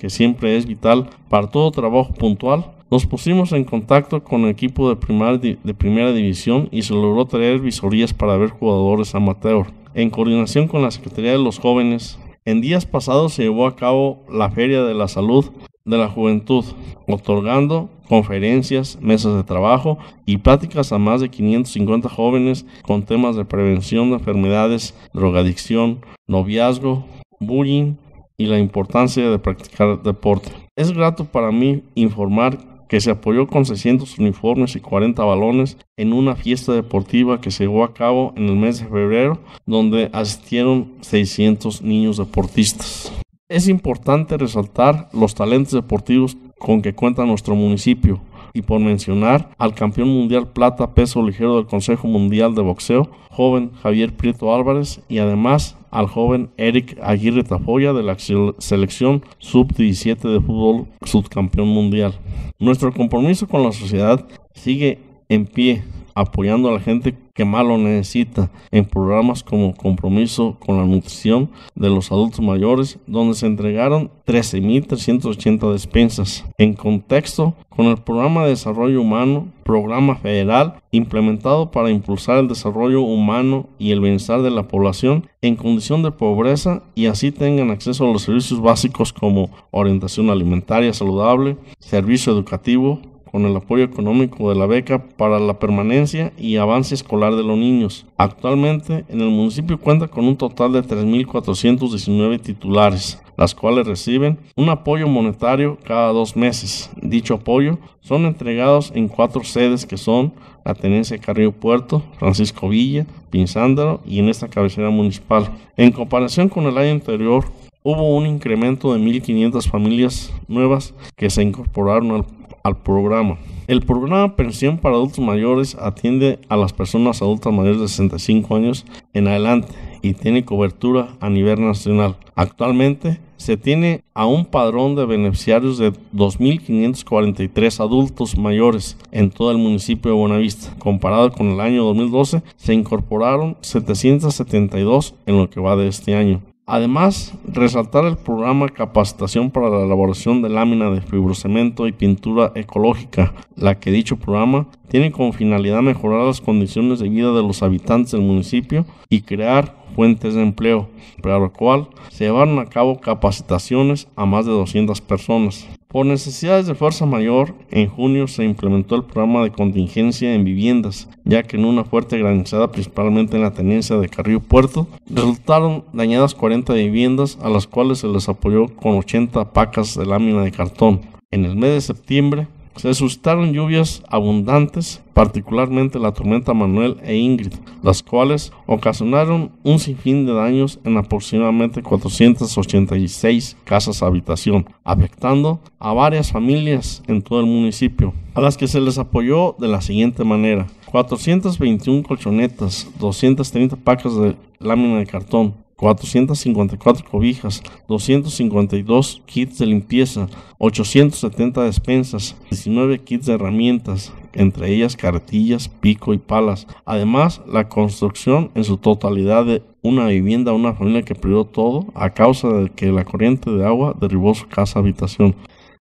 que siempre es vital para todo trabajo puntual, nos pusimos en contacto con el equipo de, primera división y se logró traer visorías para ver jugadores amateur, en coordinación con la Secretaría de los Jóvenes. En días pasados se llevó a cabo la Feria de la Salud de la Juventud, otorgando conferencias, mesas de trabajo y pláticas a más de 550 jóvenes con temas de prevención de enfermedades, drogadicción, noviazgo, bullying, y la importancia de practicar deporte. Es grato para mí informar que se apoyó con 600 uniformes y 40 balones en una fiesta deportiva que se llevó a cabo en el mes de febrero, donde asistieron 600 niños deportistas. Es importante resaltar los talentos deportivos con que cuenta nuestro municipio y por mencionar al campeón mundial plata peso ligero del Consejo Mundial de Boxeo, joven Javier Prieto Álvarez y además al joven Eric Aguirre Tafoya de la selección sub-17 de fútbol subcampeón mundial. Nuestro compromiso con la sociedad sigue en pie, apoyando a la gente que más lo necesita, en programas como Compromiso con la Nutrición de los Adultos Mayores, donde se entregaron 13.380 despensas. En contexto con el Programa de Desarrollo Humano, programa federal implementado para impulsar el desarrollo humano y el bienestar de la población en condición de pobreza y así tengan acceso a los servicios básicos como orientación alimentaria saludable, servicio educativo, con el apoyo económico de la beca para la permanencia y avance escolar de los niños. Actualmente en el municipio cuenta con un total de 3.419 titulares, las cuales reciben un apoyo monetario cada dos meses. Dicho apoyo son entregados en cuatro sedes que son la Tenencia Carrillo Puerto, Francisco Villa, Pinzándaro y en esta cabecera municipal. En comparación con el año anterior, hubo un incremento de 1.500 familias nuevas que se incorporaron al al programa. El programa Pensión para Adultos Mayores atiende a las personas adultas mayores de 65 años en adelante y tiene cobertura a nivel nacional. Actualmente se tiene a un padrón de beneficiarios de 2.543 adultos mayores en todo el municipio de Buenavista. Comparado con el año 2012, se incorporaron 772 en lo que va de este año. Además, resaltar el programa Capacitación para la elaboración de lámina de fibrocemento y pintura ecológica, la que dicho programa tiene como finalidad mejorar las condiciones de vida de los habitantes del municipio y crear fuentes de empleo, para lo cual se llevaron a cabo capacitaciones a más de 200 personas. Por necesidades de fuerza mayor, en junio se implementó el programa de contingencia en viviendas, ya que en una fuerte granizada, principalmente en la tenencia de Carrillo Puerto, resultaron dañadas 40 viviendas a las cuales se les apoyó con 80 pacas de lámina de cartón. En el mes de septiembre, se suscitaron lluvias abundantes, particularmente la tormenta Manuel e Ingrid, las cuales ocasionaron un sinfín de daños en aproximadamente 486 casas habitación, afectando a varias familias en todo el municipio, a las que se les apoyó de la siguiente manera. 421 colchonetas, 230 pacas de lámina de cartón, 454 cobijas, 252 kits de limpieza, 870 despensas, 19 kits de herramientas, entre ellas cartillas, pico y palas. Además, la construcción en su totalidad de una vivienda a una familia que perdió todo a causa de que la corriente de agua derribó su casa habitación.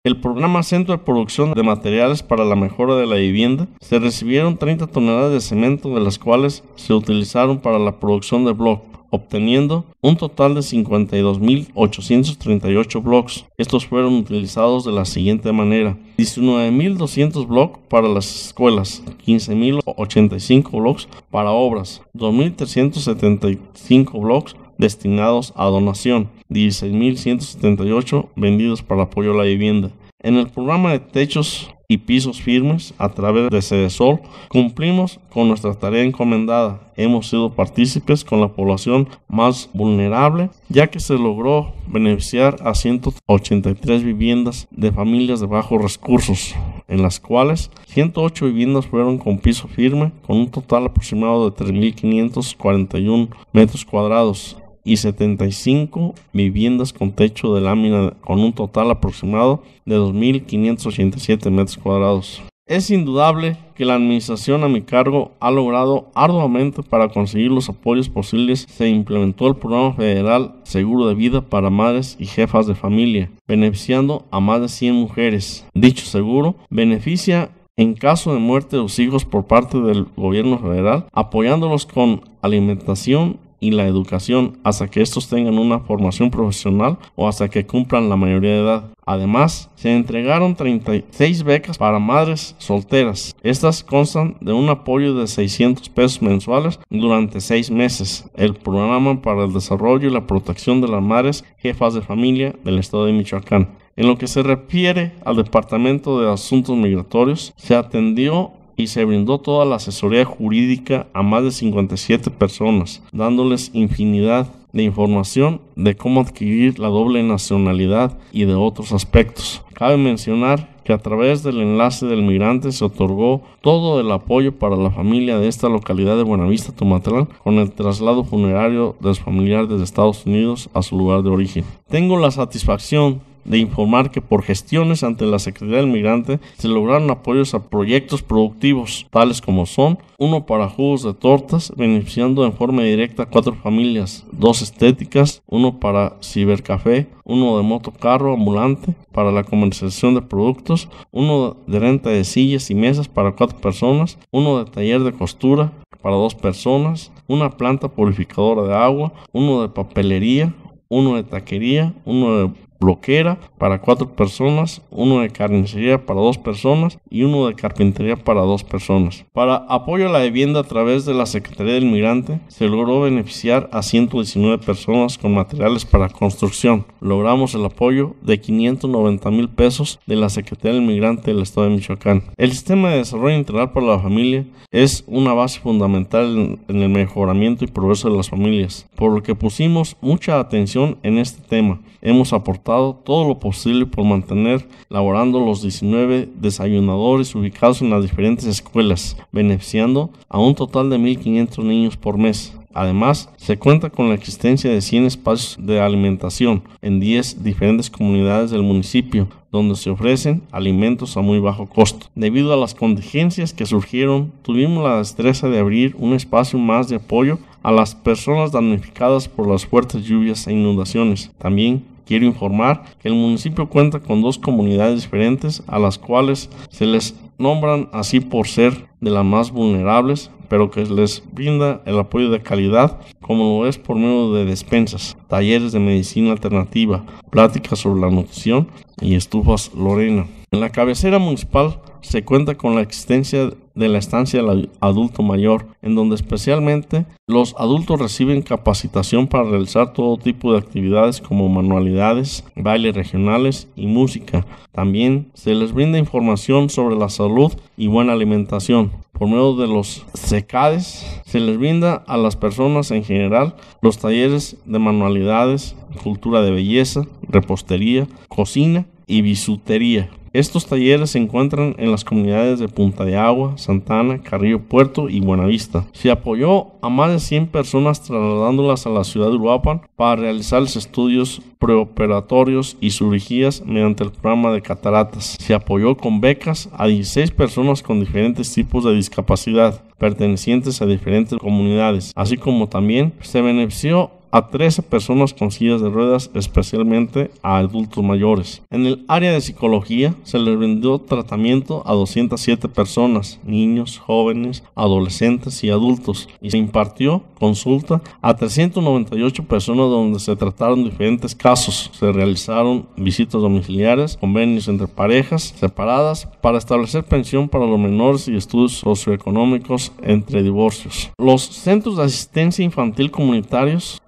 El programa Centro de Producción de Materiales para la Mejora de la Vivienda se recibieron 30 toneladas de cemento de las cuales se utilizaron para la producción de bloques obteniendo un total de 52.838 blogs. Estos fueron utilizados de la siguiente manera. 19.200 blogs para las escuelas, 15.085 blogs para obras, 2.375 blocks destinados a donación, 16.178 vendidos para apoyo a la vivienda. En el programa de techos y pisos firmes a través de Cedesol, cumplimos con nuestra tarea encomendada. Hemos sido partícipes con la población más vulnerable, ya que se logró beneficiar a 183 viviendas de familias de bajos recursos, en las cuales 108 viviendas fueron con piso firme, con un total aproximado de 3.541 metros cuadrados y 75 viviendas con techo de lámina con un total aproximado de 2.587 metros cuadrados. Es indudable que la administración a mi cargo ha logrado arduamente para conseguir los apoyos posibles. Se implementó el programa federal Seguro de Vida para madres y jefas de familia, beneficiando a más de 100 mujeres. Dicho seguro beneficia en caso de muerte de los hijos por parte del gobierno federal, apoyándolos con alimentación y la educación hasta que estos tengan una formación profesional o hasta que cumplan la mayoría de edad. Además, se entregaron 36 becas para madres solteras. Estas constan de un apoyo de 600 pesos mensuales durante seis meses. El programa para el desarrollo y la protección de las madres jefas de familia del estado de Michoacán. En lo que se refiere al Departamento de Asuntos Migratorios, se atendió y se brindó toda la asesoría jurídica a más de 57 personas, dándoles infinidad de información de cómo adquirir la doble nacionalidad y de otros aspectos. Cabe mencionar que a través del enlace del migrante se otorgó todo el apoyo para la familia de esta localidad de Buenavista, Tomatlán, con el traslado funerario de familiar familiares desde Estados Unidos a su lugar de origen. Tengo la satisfacción de informar que por gestiones ante la Secretaría del Migrante se lograron apoyos a proyectos productivos, tales como son uno para jugos de tortas, beneficiando en forma directa a cuatro familias, dos estéticas, uno para cibercafé, uno de motocarro ambulante para la comercialización de productos, uno de renta de sillas y mesas para cuatro personas, uno de taller de costura para dos personas, una planta purificadora de agua, uno de papelería, uno de taquería, uno de bloquera para cuatro personas, uno de carnicería para dos personas y uno de carpintería para dos personas. Para apoyo a la vivienda a través de la Secretaría del Migrante, se logró beneficiar a 119 personas con materiales para construcción. Logramos el apoyo de 590 mil pesos de la Secretaría del Migrante del Estado de Michoacán. El sistema de desarrollo integral para la familia es una base fundamental en el mejoramiento y progreso de las familias, por lo que pusimos mucha atención en este tema. Hemos aportado todo lo posible por mantener laborando los 19 desayunadores ubicados en las diferentes escuelas, beneficiando a un total de 1.500 niños por mes. Además, se cuenta con la existencia de 100 espacios de alimentación en 10 diferentes comunidades del municipio, donde se ofrecen alimentos a muy bajo costo. Debido a las contingencias que surgieron, tuvimos la destreza de abrir un espacio más de apoyo a las personas damnificadas por las fuertes lluvias e inundaciones. También Quiero informar que el municipio cuenta con dos comunidades diferentes a las cuales se les nombran así por ser de las más vulnerables, pero que les brinda el apoyo de calidad, como lo es por medio de despensas, talleres de medicina alternativa, pláticas sobre la nutrición y estufas Lorena. En la cabecera municipal se cuenta con la existencia de la estancia del adulto mayor, en donde especialmente los adultos reciben capacitación para realizar todo tipo de actividades como manualidades, bailes regionales y música. También se les brinda información sobre la salud y buena alimentación. Por medio de los secades se les brinda a las personas en general los talleres de manualidades, cultura de belleza, repostería, cocina y bisutería. Estos talleres se encuentran en las comunidades de Punta de Agua, Santana, Carrillo Puerto y Buenavista. Se apoyó a más de 100 personas trasladándolas a la ciudad de Uruapan para realizar los estudios preoperatorios y cirugías mediante el programa de cataratas. Se apoyó con becas a 16 personas con diferentes tipos de discapacidad pertenecientes a diferentes comunidades, así como también se benefició a 13 personas con sillas de ruedas, especialmente a adultos mayores. En el área de psicología se le vendió tratamiento a 207 personas, niños, jóvenes, adolescentes y adultos, y se impartió consulta a 398 personas donde se trataron diferentes casos. Se realizaron visitas domiciliares, convenios entre parejas separadas para establecer pensión para los menores y estudios socioeconómicos entre divorcios. Los centros de asistencia infantil comunitarios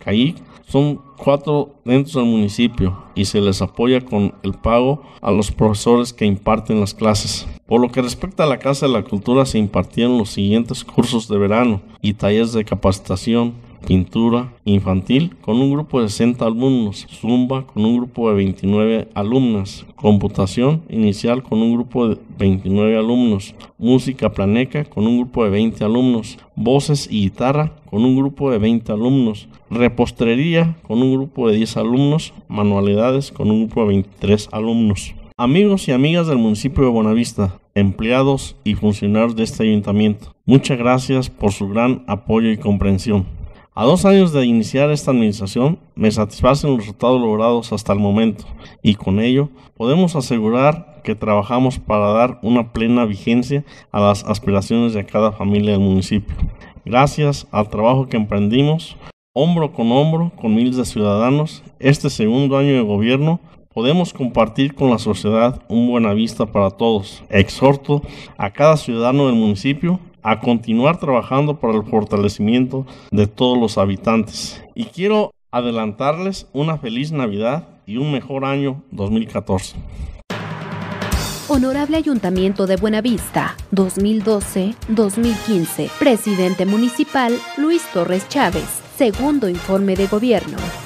son cuatro dentro del municipio y se les apoya con el pago a los profesores que imparten las clases. Por lo que respecta a la Casa de la Cultura se impartieron los siguientes cursos de verano y talleres de capacitación, pintura infantil con un grupo de 60 alumnos, zumba con un grupo de 29 alumnas, computación inicial con un grupo de 29 alumnos, música planeca con un grupo de 20 alumnos, voces y guitarra con un grupo de 20 alumnos, repostería con un grupo de 10 alumnos, manualidades con un grupo de 23 alumnos. Amigos y amigas del municipio de Buenavista, empleados y funcionarios de este ayuntamiento, muchas gracias por su gran apoyo y comprensión. A dos años de iniciar esta administración, me satisfacen los resultados logrados hasta el momento y con ello podemos asegurar que trabajamos para dar una plena vigencia a las aspiraciones de cada familia del municipio. Gracias al trabajo que emprendimos, hombro con hombro con miles de ciudadanos, este segundo año de gobierno podemos compartir con la sociedad un Buenavista para todos. Exhorto a cada ciudadano del municipio a continuar trabajando para el fortalecimiento de todos los habitantes. Y quiero adelantarles una feliz Navidad y un mejor año 2014. Honorable Ayuntamiento de Buenavista, 2012-2015. Presidente Municipal Luis Torres Chávez segundo informe de gobierno.